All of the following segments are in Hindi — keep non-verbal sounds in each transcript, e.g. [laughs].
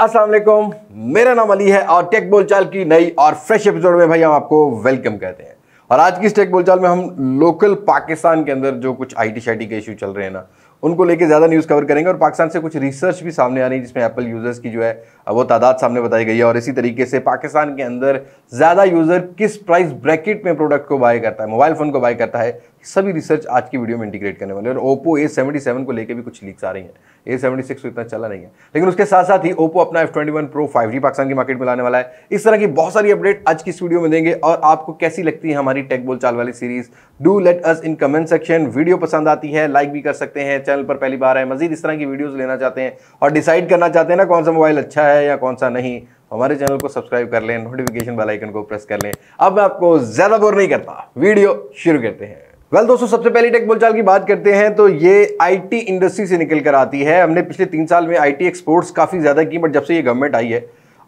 असल मेरा नाम अली है और टेक बोलचाल की नई और फ्रेश एपिसोड में भाई हम आपको वेलकम कहते हैं और आज की इस टेक बोलचाल में हम लोकल पाकिस्तान के अंदर जो कुछ आई टी के इशू चल रहे हैं ना उनको लेके ज़्यादा न्यूज़ कवर करेंगे और पाकिस्तान से कुछ रिसर्च भी सामने आ रही है जिसमें एप्पल यूज़र्स की जो है वो तादाद सामने बताई गई है और इसी तरीके से पाकिस्तान के अंदर ज़्यादा यूज़र किस प्राइस ब्रैकेट में प्रोडक्ट को बाय करता है मोबाइल फ़ोन को बाय करता है सभी रिसर्च आज की वीडियो में इंटीग्रेट करने वाले और ओप्पो ए सेवेंटी सेवन को लेकर भी कुछ लीक्स आ रही हैं ए सेवेंटी सिक्स इतना चला नहीं है लेकिन उसके साथ साथ ही ओप्पो अपना F twenty one pro five G Pakistan की मार्केट में लाने वाला है इस तरह की बहुत सारी अपडेट आज की इस वीडियो में देंगे और आपको कैसी लगती है हमारी टेक बोल चाल वाली series do let us in comment section video पसंद आती है लाइक भी कर सकते हैं चैनल पर पहली बार है मजीद इस तरह की वीडियोज लेना चाहते हैं और डिसाइड करना चाहते हैं ना कौन सा मोबाइल अच्छा है या कौन सा नहीं तो हमारे चैनल को सब्सक्राइब कर लें नोटिफिकेशन बेल आइकन को प्रेस कर लें अब मैं आपको ज़्यादा बोर नहीं करता वीडियो शुरू करते हैं वेल well, दोस्तों सबसे पहले टेक बोलचाल की बात करते हैं तो ये आईटी इंडस्ट्री से निकल कर आती है हमने पिछले तीन साल में आईटी एक्सपोर्ट्स काफ़ी ज़्यादा की बट जब से ये गवर्नमेंट आई है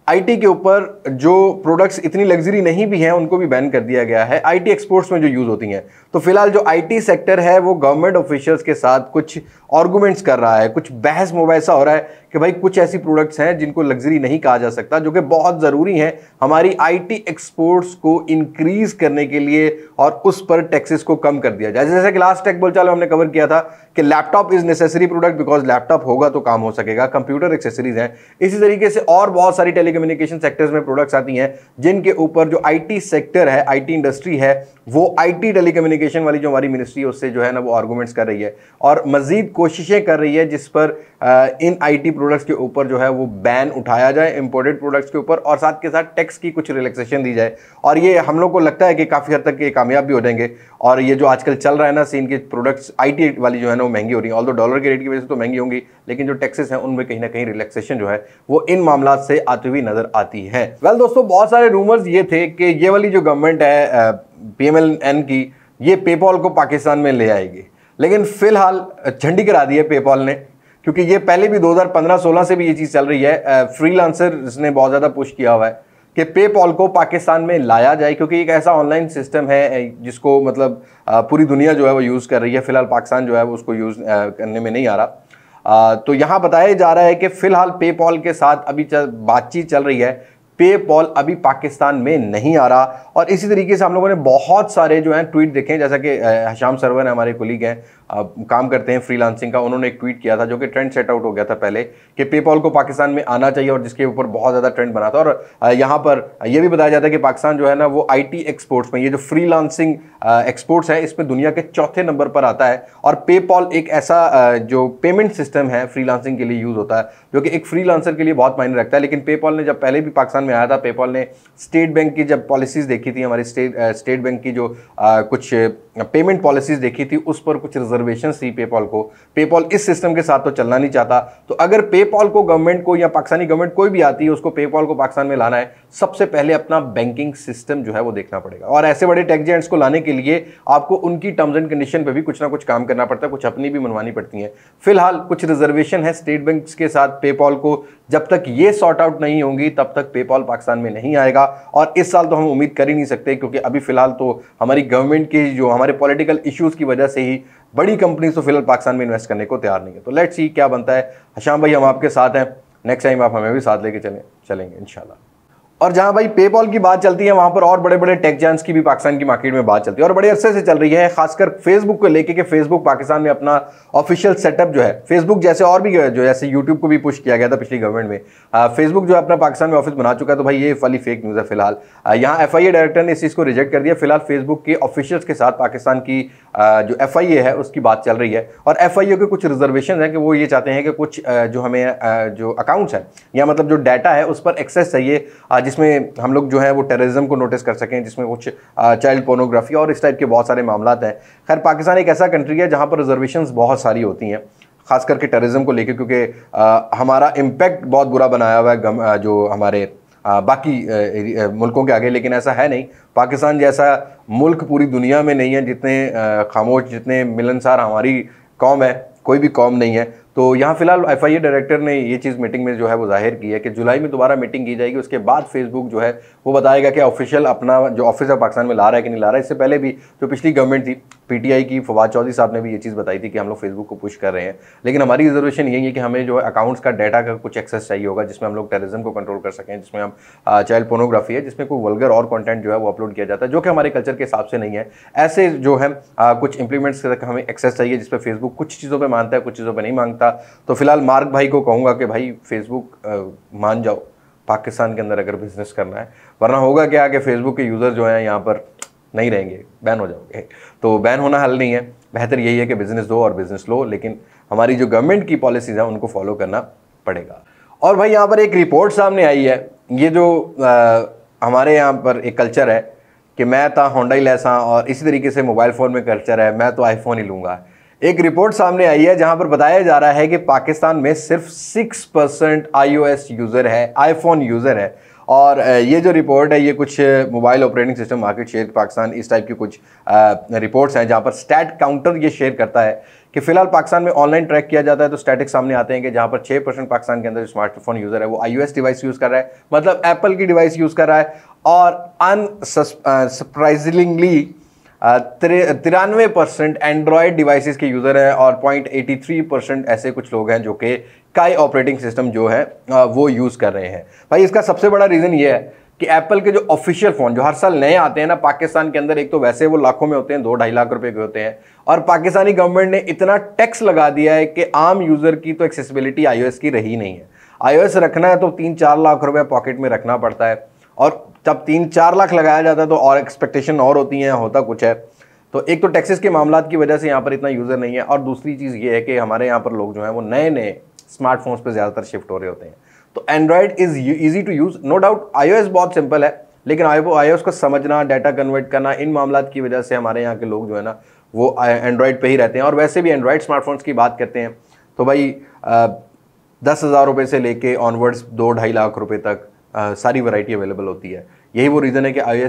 आईटी के ऊपर जो प्रोडक्ट्स इतनी लग्जरी नहीं भी हैं उनको भी बैन कर दिया गया है आईटी एक्सपोर्ट्स में जो यूज़ होती हैं तो फिलहाल जो आईटी सेक्टर है वो गवर्नमेंट ऑफिशियल्स के साथ कुछ आर्गूमेंट्स कर रहा है कुछ बहस मुबैसा हो रहा है कि भाई कुछ ऐसी प्रोडक्ट्स हैं जिनको लग्जरी नहीं कहा जा सकता जो कि बहुत ज़रूरी हैं हमारी आईटी एक्सपोर्ट्स को इंक्रीज करने के लिए और उस पर टैक्सेस को कम कर दिया जाए जैसे कि लास्ट टेक बोलचाल हमने कवर किया था कि laptop is necessary product because laptop होगा तो काम हो सकेगा कंप्यूटर एक्सेसरीज हैं इसी तरीके से और बहुत सारी टेलीकम्युनिकेशन सेक्टर्स में प्रोडक्ट्स आती हैं जिनके ऊपर जो आईटी सेक्टर है आईटी इंडस्ट्री है वो आईटी टेलीकम्युनिकेशन वाली जो हमारी मिनिस्ट्री है उससे जो है ना वो आर्गूमेंट्स कर रही है और मज़ीद कोशिशें कर रही है जिस पर आ, इन आईटी प्रोडक्ट्स के ऊपर जो है वो बैन उठाया जाए इम्पोर्टेड प्रोडक्ट्स के ऊपर और साथ के साथ टैक्स की कुछ रिलैक्सेशन दी जाए और ये हम लोग को लगता है कि काफ़ी हद तक ये कामयाब भी हो जाएंगे और ये जो आजकल चल रहा है ना सीन के प्रोडक्ट्स आई वाली जो है ना वो महंगी हो रही है ऑल डॉलर के रेट की वजह से तो महंगी होंगी लेकिन जो टैक्सेस हैं उनमें कहीं ना कहीं रिलैक्सेशन जो है वो इन मामला से आती हुई नज़र आती है वेल दोस्तों बहुत सारे रूमर्स ये थे कि ये वाली जो गवर्नमेंट है पीएमएलएन की ये पेपॉल को पाकिस्तान में ले आएगी लेकिन फिलहाल झंडी करा दी है पेपॉल ने क्योंकि ये पहले भी 2015-16 से भी ये चीज़ चल रही है फ्रीलांसर्स ने बहुत ज़्यादा पुश किया हुआ है कि पे को पाकिस्तान में लाया जाए क्योंकि एक ऐसा ऑनलाइन सिस्टम है जिसको मतलब पूरी दुनिया जो है वो यूज़ कर रही है फ़िलहाल पाकिस्तान जो है वो उसको यूज़ करने में नहीं आ रहा तो यहाँ बताया जा रहा है कि फ़िलहाल पे के साथ अभी बातचीत चल रही है पे पॉल अभी पाकिस्तान में नहीं आ रहा और इसी तरीके से हम लोगों ने बहुत सारे जो हैं ट्वीट देखे हैं जैसा कि हशाम सरवर है हमारे कुलीग हैं काम करते हैं फ्रीलांसिंग का उन्होंने एक ट्वीट किया था जो कि ट्रेंड सेट आउट हो गया था पहले कि पेपॉल को पाकिस्तान में आना चाहिए और जिसके ऊपर बहुत ज़्यादा ट्रेंड बना था और यहाँ पर यह भी बताया जाता है कि पाकिस्तान जो है ना वो आई एक्सपोर्ट्स में ये जो फ्री एक्सपोर्ट्स है इसमें दुनिया के चौथे नंबर पर आता है और पेपॉल एक ऐसा जो पेमेंट सिस्टम है फ्री के लिए यूज़ होता है जो कि एक फ्री के लिए बहुत मायने रखता है लेकिन पेपॉल ने जब पहले भी पाकिस्तान में आया था पेपॉल ने स्टेट बैंक की जब पॉलिसीज़ देखी थी हमारी स्टेट स्टेट बैंक की जो आ, कुछ पेमेंट पॉलिसीज़ देखी थी उस पर कुछ रिजर्वेशन थी पेपॉल को पेपॉल इस सिस्टम के साथ तो चलना नहीं चाहता तो अगर पेपॉल को गवर्नमेंट को या पाकिस्तानी गवर्नमेंट कोई भी आती है उसको पेपॉल को पाकिस्तान में लाना है सबसे पहले अपना बैंकिंग सिस्टम जो है वो देखना पड़ेगा और ऐसे बड़े टैक्स जेंट्स को लाने के लिए आपको उनकी टर्म्स एंड कंडीशन पर भी कुछ ना कुछ काम करना पड़ता है कुछ अपनी भी मनवानी पड़ती है फिलहाल कुछ रिजर्वेशन है स्टेट बैंक के साथ पेपॉल को जब तक ये सॉर्ट आउट नहीं होंगी तब तक पेपॉल सवाल पाकिस्तान में नहीं आएगा और इस साल तो हम उम्मीद कर ही नहीं सकते क्योंकि अभी फ़िलहाल तो हमारी गवर्नमेंट के जो हमारे पॉलिटिकल इश्यूज़ की वजह से ही बड़ी कंपनीज तो फिलहाल पाकिस्तान में इन्वेस्ट करने को तैयार नहीं है तो लेट्स सी क्या बनता है हशाम भाई हम आपके साथ हैं नेक्स्ट टाइम आप हमें भी साथ लेके चलें चलेंगे इन और जहां भाई पेपॉल की बात चलती है वहां पर और बड़े बड़े टेक जैंस की भी पाकिस्तान की मार्केट में बात चलती है और बड़े अरसे से चल रही है खासकर फेसबुक को लेके कि फेसबुक पाकिस्तान में अपना ऑफिशियल सेटअप जो है फेसबुक जैसे और भी जो जैसे यूट्यूब को भी पुश किया गया था पिछली गवर्नमेंट में फेसबुक जो अपना पाकिस्तान में ऑफिस बना चुका है तो भाई ये वाली फेक न्यूज़ है फिलहाल यहाँ एफ डायरेक्टर ने इस चीज़ को रिजेक्ट कर दिया फिलहाल फेसबुक के ऑफिशियल्स के साथ पाकिस्तान की जो एफ है उसकी बात चल रही है और एफ के कुछ रिजर्वेशन है कि वो ये चाहते हैं कि कुछ जो हमें जो अकाउंट्स हैं या मतलब जो डाटा है उस पर एक्सेस चाहिए जिसमें हम लोग जो है वो टेररिज्म को नोटिस कर सकें जिसमें कुछ चाइल्ड पोर्नोग्राफी और इस टाइप के बहुत सारे मामला हैं खैर पाकिस्तान एक ऐसा कंट्री है जहाँ पर रिजर्वेशन बहुत सारी होती हैं खास करके टेररिज्म को लेकर क्योंकि हमारा इम्पैक्ट बहुत बुरा बनाया हुआ है जो हमारे आ, बाकी आ, मुल्कों के आगे लेकिन ऐसा है नहीं पाकिस्तान जैसा मुल्क पूरी दुनिया में नहीं है जितने आ, खामोश जितने मिलनसार हमारी कौम है कोई भी कौम नहीं है तो यहाँ फिलहाल एफ डायरेक्टर ने ये चीज़ मीटिंग में जो है वो जाहिर की है कि जुलाई में दोबारा मीटिंग की जाएगी उसके बाद फेसबुक जो है वो बताएगा कि ऑफिशियल अपना जो ऑफिस ऑफ पाकिस्तान में ला रहा है कि नहीं ला रहा है इससे पहले भी जो पिछली गवर्नमेंट थी पीटीआई की फवाद चौधरी साहब ने भी ये चीज़ बताई थी कि हम लोग फेसबुक को पुश कर रहे हैं लेकिन हमारी रिजर्वेशन यही है कि हमें जो है अकाउंट्स का डाटा का कुछ एक्सेस चाहिए होगा जिसमें हम लोग टेररिज्म को कंट्रोल कर सकें जिसमें हम चाइल्ड पोनोग्राफी है जिसमें कोई वल्गर और कॉन्टेंट जो है वो अपलोड किया जाता है जो कि हमारे कल्चर के हिसाब से नहीं है ऐसे जो है कुछ इंप्लीमेंट्स तक हमें एक्सेस चाहिए जिस पर फेसबुक कुछ चीज़ों पर मानता है कुछ चीज़ों पर नहीं मांगता तो फिलहाल मार्ग भाई को कहूँगा कि भाई फेसबुक मान जाओ पाकिस्तान के अंदर अगर बिजनेस करना है वरना होगा क्या कि फेसबुक के यूज़र जो हैं यहाँ पर नहीं रहेंगे बैन हो जाओगे तो बैन होना हल नहीं है बेहतर यही है कि बिज़नेस दो और बिज़नेस लो लेकिन हमारी जो गवर्नमेंट की पॉलिसीज़ हैं उनको फॉलो करना पड़ेगा और भाई यहाँ पर एक रिपोर्ट सामने आई है ये जो आ, हमारे यहाँ पर एक कल्चर है कि मैं तो होंडा ही लैसा और इसी तरीके से मोबाइल फ़ोन में कल्चर है मैं तो आईफोन ही लूँगा एक रिपोर्ट सामने आई है जहां पर बताया जा रहा है कि पाकिस्तान में सिर्फ सिक्स परसेंट आई यूज़र है आईफोन यूज़र है और ये जो रिपोर्ट है ये कुछ mobile operating system market share Pakistan इस टाइप की कुछ रिपोर्ट्स हैं जहाँ पर स्टैट काउंटर ये शेयर करता है कि फिलहाल पाकिस्तान में ऑनलाइन ट्रैक किया जाता है तो स्टैटिक सामने आते हैं कि जहाँ पर छः परसेंट पाकिस्तान के अंदर स्मार्टफोन यूज़र है वो आई डिवाइस यूज़ कर रहा है मतलब एप्पल की डिवाइस यूज़ कर रहा है और अनसरप्राइजिंगली तिरानवे परसेंट एंड्रॉयड डिवाइसेस के यूज़र हैं और पॉइंट एटी थ्री परसेंट ऐसे कुछ लोग हैं जो कि काई ऑपरेटिंग सिस्टम जो है वो यूज़ कर रहे हैं भाई इसका सबसे बड़ा रीज़न ये है कि एप्पल के जो ऑफिशियल फ़ोन जो हर साल नए आते हैं ना पाकिस्तान के अंदर एक तो वैसे वो लाखों में होते हैं दो ढाई लाख रुपए के होते हैं और पाकिस्तानी गवर्नमेंट ने इतना टैक्स लगा दिया है कि आम यूज़र की तो एक्सेसिबिलिटी आईओएस की रही नहीं है आईओएस रखना है तो तीन चार लाख रुपए पॉकेट में रखना पड़ता है और जब तीन चार लाख लगाया जाता है तो और एक्सपेक्टेशन और होती हैं होता कुछ है तो एक तो टैक्सेस के मामला की वजह से यहाँ पर इतना यूज़र नहीं है और दूसरी चीज़ ये है कि हमारे यहाँ पर लोग जो हैं वो नए नए स्मार्टफोन्स पर ज़्यादातर शिफ्ट हो रहे होते हैं तो Android is easy to use no doubt I बहुत सिंपल है लेकिन आई को समझना डाटा कन्वर्ट करना इन मामला की वजह से हमारे यहाँ के लोग जो है ना वो एंड्रॉयड पर ही रहते हैं और वैसे भी एंड्रॉयड स्मार्टफोन्स की बात करते हैं तो भाई दस हज़ार रुपये से लेके ऑनवर्ड्स दो ढाई लाख रुपए तक आ, सारी वैरायटी अवेलेबल होती है यही वो रीज़न है कि आई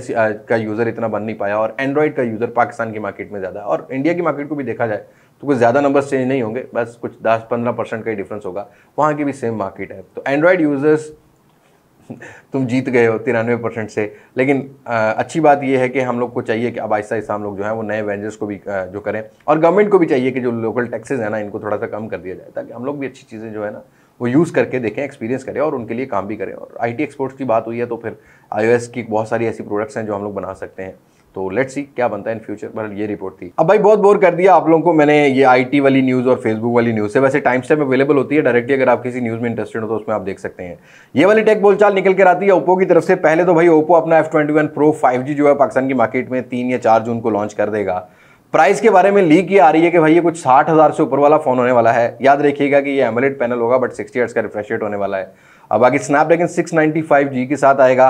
का यूज़र इतना बन नहीं पाया और एंड्रॉयड का यूज़र पाकिस्तान की मार्केट में ज़्यादा और इंडिया की मार्केट को भी देखा जाए तो कुछ ज़्यादा नंबर्स चेंज नहीं होंगे बस कुछ दस पंद्रह परसेंट का ही डिफरेंस होगा वहाँ की भी सेम मार्केट है तो एंड्रॉयड यूज़र्स [laughs] तुम जीत गए हो तिरानवे परसेंट से लेकिन आ, अच्छी बात यह है कि हम लोग को चाहिए कि अब आहिस्ता आहिस्ता हम लोग जो है वो नए वेंजर्स को भी आ, जो करें और गवर्नमेंट को भी चाहिए कि जो लोकल टैक्सेस है ना इनको थोड़ा सा कम कर दिया जाए ताकि हम लोग भी अच्छी चीज़ें जो है ना वो यूज़ करके देखें एक्सपीरियंस करें और उनके लिए काम भी करें और आई टी एक्सपोर्ट्स की बात हुई है तो फिर आई की बहुत सारी ऐसी प्रोडक्ट्स हैं जो हम लोग बना सकते हैं तो लेट्स सी क्या बनता है इन फ्यूचर पर ये रिपोर्ट थी अब भाई बहुत बोर कर दिया आप लोगों को मैंने ये आईटी वाली न्यूज़ और फेसबुक वाली न्यूज़ से वैसे टाइम स्टेप अवेलेबल होती है डायरेक्टली अगर आप किसी न्यूज़ में इंटरेस्टेड हो तो उसमें आप देख सकते हैं ये वाली टेक बोलचाल निकल कर आती है ओप्पो की तरफ से पहले तो भाई ओप्पो अपना F twenty one pro five जो है पाकिस्तान की मार्केट में तीन या चार जून को लॉन्च कर देगा प्राइस के बारे में लीक ये आ रही है कि भाई ये कुछ साठ हज़ार से ऊपर वाला फ़ोन होने वाला है याद रखिएगा कि ये एमलेट पैनल होगा बट सिक्सटी एट्स का रिफ्रेश रेट होने वाला है अब बाकी Snapdragon six ninety five G के साथ आएगा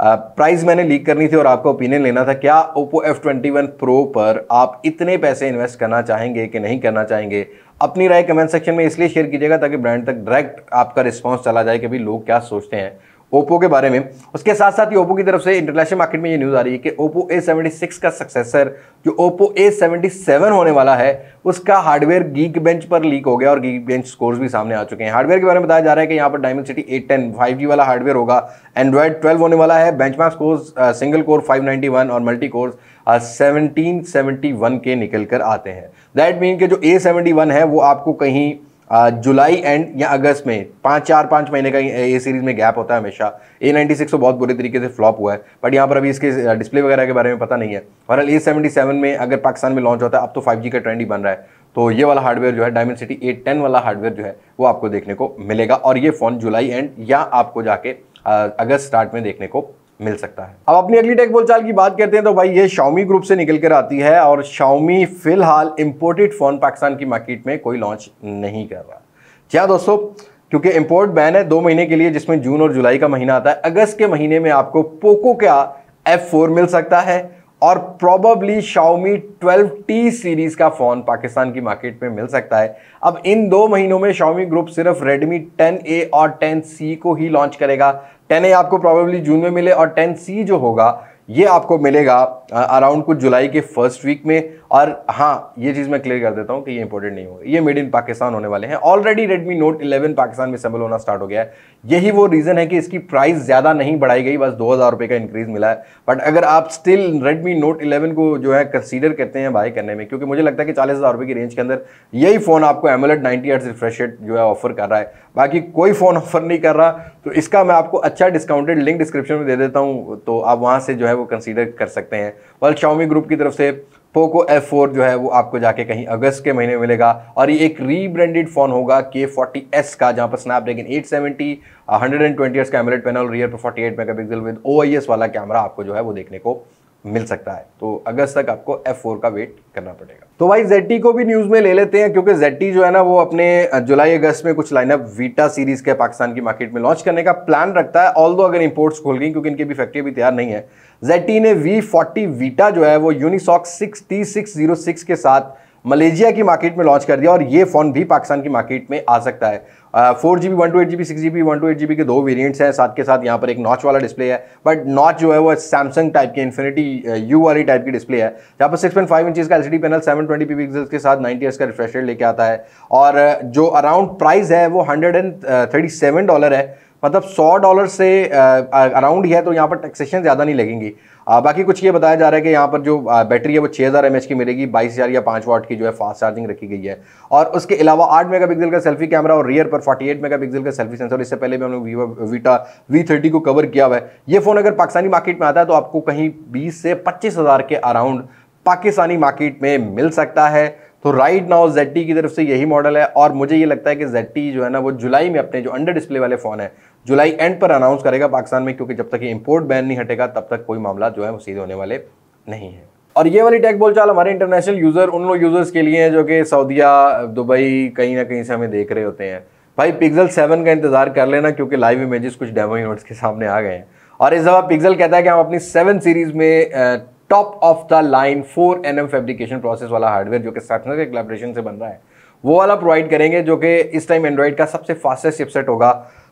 प्राइस मैंने लीक करनी थी और आपका ओपिनियन लेना था क्या Oppo F twenty one pro पर आप इतने पैसे इन्वेस्ट करना चाहेंगे कि नहीं करना चाहेंगे अपनी राय कमेंट सेक्शन में इसलिए शेयर कीजिएगा ताकि ब्रांड तक डायरेक्ट आपका रिस्पॉन्स चला जाए कि भाई लोग क्या सोचते हैं ओप्पो के बारे में उसके साथ साथ ही ओप्पो की तरफ से इंटरनेशनल मार्केट में ये न्यूज़ आ रही है कि ओप्पो ए सेवेंटी सिक्स का सक्सेसर जो ओप्पो ए सेवेंटी सेवन होने वाला है उसका हार्डवेयर गीक बेंच पर लीक हो गया और गीक बेंच स्कोर्स भी सामने आ चुके हैं हार्डवेयर के बारे में बताया जा रहा है कि यहाँ पर Dimensity eight ten five G वाला हार्डवेयर होगा एंड्रॉयड ट्वेल्व होने वाला है benchmark scores single core five ninety one और multi cores seventeen seventy one के निकल कर आते हैं दैट मीन के जो ए सेवेंटी वन है वो आपको कहीं जुलाई एंड या अगस्त में पाँच चार पाँच महीने का ये सीरीज़ में गैप होता है हमेशा ए नाइन्टी सिक्स तो बहुत बुरे तरीके से फ्लॉप हुआ है बट यहाँ पर अभी इसके डिस्प्ले वगैरह के बारे में पता नहीं है बहरहाल ए सेवेंटी सेवन में अगर पाकिस्तान में लॉन्च होता है अब तो फाइव जी का ट्रेंड ही बन रहा है तो ये वाला हार्डवेयर जो है डायमंड सिटी एट टेन वाला हार्डवेयर जो है वो आपको देखने को मिलेगा और ये फ़ोन जुलाई एंड या आपको जाके अगस्त स्टार्ट में देखने को मिल सकता है अब अपनी अगली टेक बोलचाल की बात करते हैं तो भाई ये शाउमी ग्रुप से निकल कर आती है और शाउमी फिलहाल इंपोर्टेड फ़ोन पाकिस्तान की मार्केट में कोई लॉन्च नहीं कर रहा क्या दोस्तों क्योंकि इंपोर्ट बैन है दो महीने के लिए जिसमें जून और जुलाई का महीना आता है अगस्त के महीने में आपको पोको का एफ फोर मिल सकता है और प्रॉबली शाओमी 12T सीरीज़ का फ़ोन पाकिस्तान की मार्केट में मिल सकता है अब इन दो महीनों में शाउमी ग्रुप सिर्फ Redmi 10A और 10C को ही लॉन्च करेगा टेन ए आपको प्रॉबेबली जून में मिले और टेन सी जो होगा ये आपको मिलेगा अराउंड कुछ जुलाई के फर्स्ट वीक में और हाँ ये चीज़ मैं क्लियर कर देता हूँ कि ये इंपॉर्टेंट नहीं होगा ये मेड इन पाकिस्तान होने वाले हैं ऑलरेडी रेडमी नोट 11 पाकिस्तान में असेंबल होना स्टार्ट हो गया है यही वो रीज़न है कि इसकी प्राइस ज़्यादा नहीं बढ़ाई गई बस दो हज़ार का इंक्रीज़ मिला है बट अगर आप स्टिल रेडमी नोट इलेवन को जो है कंसिडर करते हैं बाय करने में क्योंकि मुझे लगता है कि चालीस हज़ार की रेंज के अंदर यही फ़ोन आपको एमोलेट नाइन्टी एट रिफ्रेश जो है ऑफर कर रहा है बाकी कोई फ़ोन ऑफर नहीं कर रहा तो इसका मैं आपको अच्छा डिस्काउंटेड लिंक डिस्क्रिप्शन में दे देता हूँ तो आप वहाँ से जो है वो कंसिडर कर सकते हैं वल शाओमी ग्रुप की तरफ से पोको एफ फोर जो है वो आपको जाके कहीं अगस्त के महीने में मिलेगा और ये एक रीब्रांडेड फ़ोन होगा के फोर्टी एस का जहाँ पर Snapdragon eight seventy hundred and twenty का एमलेट पैनल रियर पर forty eight megapixel with O I S वाला कैमरा आपको जो है वो देखने को मिल सकता है तो अगस्त तक आपको F4 का वेट करना पड़ेगा तो भाई ZT को भी न्यूज़ में ले लेते हैं क्योंकि ZT जो है ना वो अपने जुलाई अगस्त में कुछ लाइनअप वीटा सीरीज के पाकिस्तान की मार्केट में लॉन्च करने का प्लान रखता है ऑल अगर इंपोर्ट्स खोल गई क्योंकि इनकी भी फैक्ट्री अभी तैयार नहीं है ZT ने V40 वीटा जो है वो यूनिसॉक सिक्स के साथ मलेशिया की मार्केट में लॉन्च कर दिया और ये फ़ोन भी पाकिस्तान की मार्केट में आ सकता है four G B one two eight G B six G B one two eight G B के दो वेरिएंट्स हैं साथ के साथ यहाँ पर एक नॉच वाला डिस्प्ले है बट नॉच जो है वो सैमसंग टाइप की इन्फिनिटी यू वाली टाइप की डिस्प्ले है जहाँ पर सिक्स पॉइंट फाइव इंचज़ का L C D panel seven twenty P pixel के साथ नाइन्टी एस का रिफ्रेश लेके आता है और जो अराउंड प्राइस है वो hundred and thirty seven dollar है मतलब सौ डॉलर से अराउंड ही है तो यहाँ पर टैक्सेशन ज़्यादा नहीं लगेंगी आ, बाकी कुछ ये बताया जा रहा है कि यहाँ पर जो बैटरी है वो 6000 हज़ार की मिलेगी 22000 या 5 वाट की जो है फास्ट चार्जिंग रखी गई है और उसके अलावा 8 मेगापिक्सल का सेल्फी कैमरा और रियर पर 48 मेगापिक्सल का सेल्फी सेंसर इससे पहले भी हमने वीवा वीटा वी थर्टी को कवर किया हुआ है ये फ़ोन अगर पाकिस्तानी मार्केट में आता है तो आपको कहीं बीस से पच्चीस के अराउंड पाकिस्तानी मार्केट में मिल सकता है तो राइट नाउ जेड की तरफ से यही मॉडल है और मुझे ये लगता है कि जेड जो है ना वो जुलाई में अपने जो अंडर डिस्प्ले वाले फ़ोन है जुलाई एंड पर अनाउंस करेगा पाकिस्तान में क्योंकि जब तक ये इंपोर्ट बैन नहीं हटेगा तब तक कोई मामला जो है वो सीधे होने वाले नहीं है और ये वाली टैग बोलचाल हमारे इंटरनेशनल यूज़र उन लोग यूज़र्स के लिए हैं जो कि सऊदिया दुबई कहीं ना कहीं से हमें देख रहे होते हैं भाई पिक्जल सेवन का इंतज़ार कर लेना क्योंकि लाइव इमेजेस कुछ डेमो यूनिट्स के सामने आ गए हैं और इस दफ़ा पिक्सल कहता है कि हम अपनी सेवन सीरीज़ में top of the line four N M fabrication process वाला हार्डवेयर जो कि सैमसंग के कलेब्रेशन से बन रहा है वो वाला प्रोवाइड करेंगे जो कि इस टाइम एंड्रॉइड का सबसे फास्टेस्ट चिपसेट होगा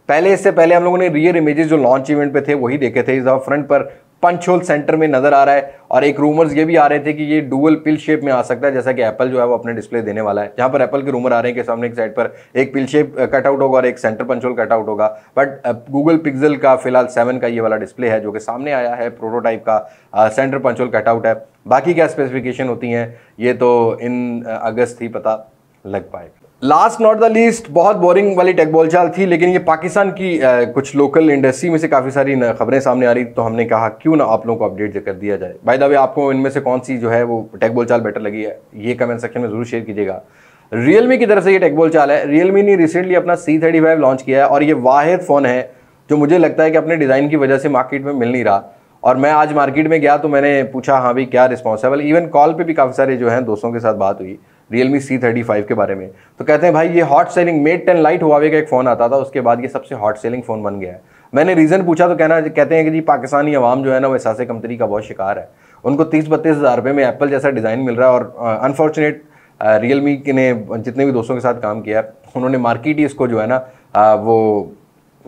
पहले इससे पहले हम लोगों ने रियर इमेजेस जो लॉन्च इवेंट पे थे वही देखे थे इस दफा फ्रंट पर पंच होल सेंटर में नज़र आ रहा है और एक रूमर्स ये भी आ रहे थे कि ये डुअल पिल शेप में आ सकता है जैसा कि एप्पल जो है वो अपने डिस्प्ले देने वाला है जहाँ पर एप्पल के रूमर आ रहे हैं कि सामने एक साइड पर एक पिल शेप कट आउट होगा और एक center punch hole cut out होगा बट गूगल पिक्जल का फिलहाल सेवन का ये वाला डिस्प्ले है जो कि सामने आया है प्रोटोटाइप का center punch hole cut out है बाकी क्या स्पेसिफिकेशन होती हैं ये तो इन अगस्त ही पता लग पाएगा लास्ट नॉट द लीस्ट बहुत बोरिंग वाली टेक बोलचाल थी लेकिन ये पाकिस्तान की आ, कुछ लोकल इंडस्ट्री में से काफ़ी सारी खबरें सामने आ रही तो हमने कहा क्यों ना आप लोगों को अपडेट कर दिया जाए बाय द वे आपको इनमें से कौन सी जो है वो टेक बोलचाल बेटर लगी है ये कमेंट सेक्शन में ज़रूर शेयर कीजिएगा रियलमी की तरफ से ये टेक बोलचाल है रियलमी ने रिसेंटली अपना सी थर्टी फाइव लॉन्च किया है और ये वाहिद फ़ोन है जो मुझे लगता है कि अपने डिज़ाइन की वजह से मार्केट में मिल नहीं रहा और मैं आज मार्केट में गया तो मैंने पूछा हाँ भाई क्या रिस्पॉन्स है इवन कॉल पर भी काफ़ी सारे जो हैं दोस्तों के साथ बात हुई रियलमी सी थर्टी फाइव के बारे में तो कहते हैं भाई ये hot selling Mate ten lite Huawei का एक फ़ोन आता था उसके बाद ये सबसे हॉट सेलिंग फ़ोन बन गया है मैंने रीज़न पूछा तो कहना कहते हैं कि जी पाकिस्तानी आवाम जो है ना वो एहसास कंपनी का बहुत शिकार है उनको तीस बत्तीस हज़ार रुपये में एप्पल जैसा डिज़ाइन मिल रहा है और अनफॉर्चुनेट रियल मी ने जितने भी दोस्तों के साथ काम किया है उन्होंने मार्केट ही इसको जो है ना आ, वो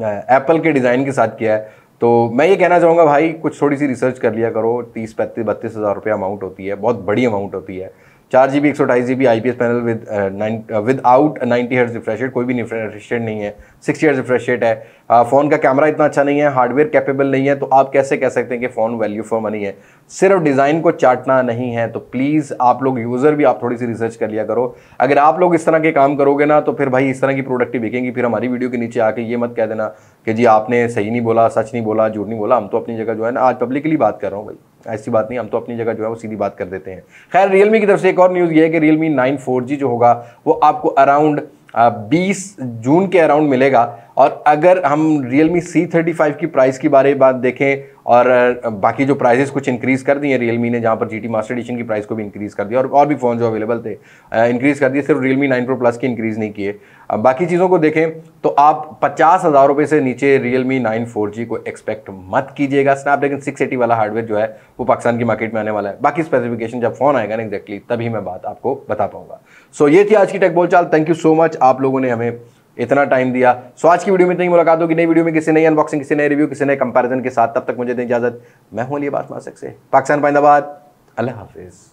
एप्पल के डिज़ाइन के साथ किया है तो मैं ये कहना चाहूँगा भाई कुछ थोड़ी सी रिसर्च कर लिया करो तीस पैंतीस बत्तीस हज़ार रुपये अमाउंट होती है बहुत बड़ी अमाउंट होती है चार जी बी एक सौ अठाईस G B I P S panel with nine without ninety hertz refresh rate कोई भी रिफ्रेश रेट नहीं है सिक्सटी हर्ट्स रिफ्रेश रेट है फ़ोन uh, का कैमरा इतना अच्छा नहीं है हार्डवेयर कैपेबल नहीं है तो आप कैसे कह सकते हैं कि फ़ोन वैल्यू फॉर मनी है सिर्फ डिज़ाइन को चाटना नहीं है तो प्लीज़ आप लोग यूज़र भी आप थोड़ी सी रिसर्च कर लिया करो अगर आप लोग इस तरह के काम करोगे ना तो फिर भाई इस तरह की प्रोडक्ट ही बिकेंगी फिर हमारी वीडियो के नीचे आके ये मत कह देना कि जी आपने सही नहीं बोला सच नहीं बोला झूठ नहीं बोला हम तो अपनी जगह जो है ना आज पब्लिकली बात कर रहा हूँ भाई ऐसी बात नहीं हम तो अपनी जगह जो है वो सीधी बात कर देते हैं खैर रियलमी की तरफ से एक और न्यूज़ ये है कि रियलमी नाइन फोर जो होगा वो आपको अराउंड बीस जून के अराउंड मिलेगा और अगर हम Realme C thirty five की प्राइस की बारे में बात देखें और बाकी जो प्राइजेस कुछ इंक्रीज़ कर दिए रियल मी ने जहाँ पर जी टी मास्टर एडिशन की प्राइस को भी इंक्रीज़ कर दिया और और भी फ़ोन जो अवेलेबल थे इंक्रीज़ कर दिए सिर्फ Realme nine pro plus की इंक्रीज़ नहीं किए बाकी चीज़ों को देखें तो आप पचास हज़ार रुपये से नीचे Realme nine four G को एक्सपेक्ट मत कीजिएगा स्नैपड्रैगन सिक्स एटी वाला हार्डवेयर जो है वो पाकिस्तान की मार्केट में आने वाला है बाकी स्पेसिफिकेशन जब फ़ोन आएगा ना एक्जैक्टली तभी मैं बात आपको बता पाऊँगा सो so, ये थी आज की टेक चाल थैंक यू सो मच आप लोगों ने हमें इतना टाइम दिया सो आज की वीडियो में इतनी मुलाकात होगी नई वीडियो में किसी नई अनबॉक्सिंग किसी नई रिव्यू किसी नए कंपैरिजन के साथ तब तक मुझे दें इजाजत मैं हूं लिए बात मासक से पाकिस्तान पाइंदाबाद अल्लाह हाफिज़